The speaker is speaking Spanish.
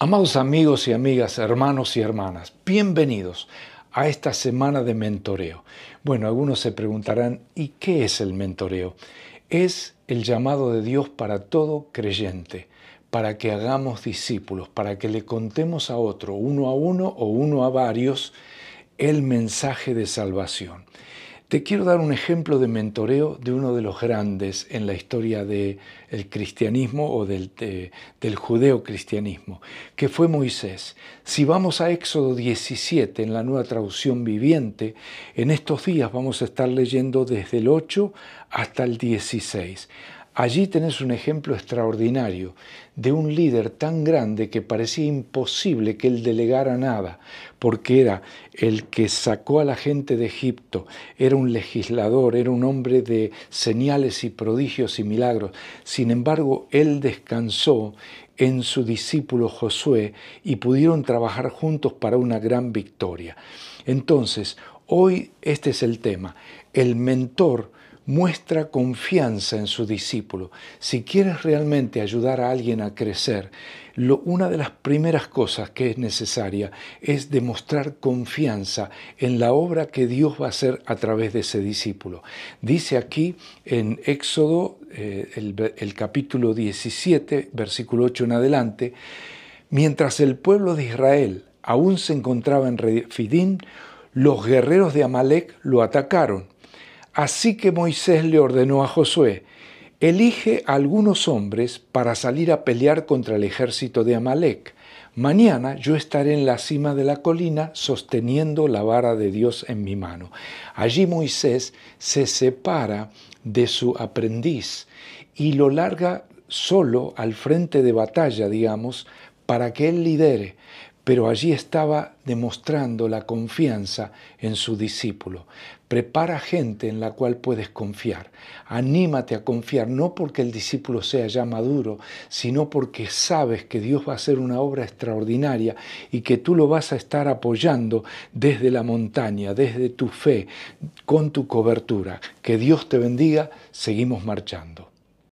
Amados amigos y amigas, hermanos y hermanas, bienvenidos a esta semana de mentoreo. Bueno, algunos se preguntarán, ¿y qué es el mentoreo? Es el llamado de Dios para todo creyente, para que hagamos discípulos, para que le contemos a otro, uno a uno o uno a varios, el mensaje de salvación. Te quiero dar un ejemplo de mentoreo de uno de los grandes en la historia del cristianismo o del, del judeocristianismo, que fue Moisés. Si vamos a Éxodo 17 en la nueva traducción viviente, en estos días vamos a estar leyendo desde el 8 hasta el 16. Allí tenés un ejemplo extraordinario de un líder tan grande que parecía imposible que él delegara nada, porque era el que sacó a la gente de Egipto, era un legislador, era un hombre de señales y prodigios y milagros. Sin embargo, él descansó en su discípulo Josué y pudieron trabajar juntos para una gran victoria. Entonces, hoy este es el tema. El mentor muestra confianza en su discípulo. Si quieres realmente ayudar a alguien a crecer, lo, una de las primeras cosas que es necesaria es demostrar confianza en la obra que Dios va a hacer a través de ese discípulo. Dice aquí en Éxodo, eh, el, capítulo 17, versículo 8 en adelante, mientras el pueblo de Israel aún se encontraba en Refidim, los guerreros de Amalek lo atacaron Así que Moisés le ordenó a Josué, elige algunos hombres para salir a pelear contra el ejército de Amalek. Mañana yo estaré en la cima de la colina sosteniendo la vara de Dios en mi mano. Allí Moisés se separa de su aprendiz y lo larga solo al frente de batalla, digamos, para que él lidere pero allí estaba demostrando la confianza en su discípulo. Prepara gente en la cual puedes confiar. Anímate a confiar, no porque el discípulo sea ya maduro, sino porque sabes que Dios va a hacer una obra extraordinaria y que tú lo vas a estar apoyando desde la montaña, desde tu fe, con tu cobertura. Que Dios te bendiga, seguimos marchando.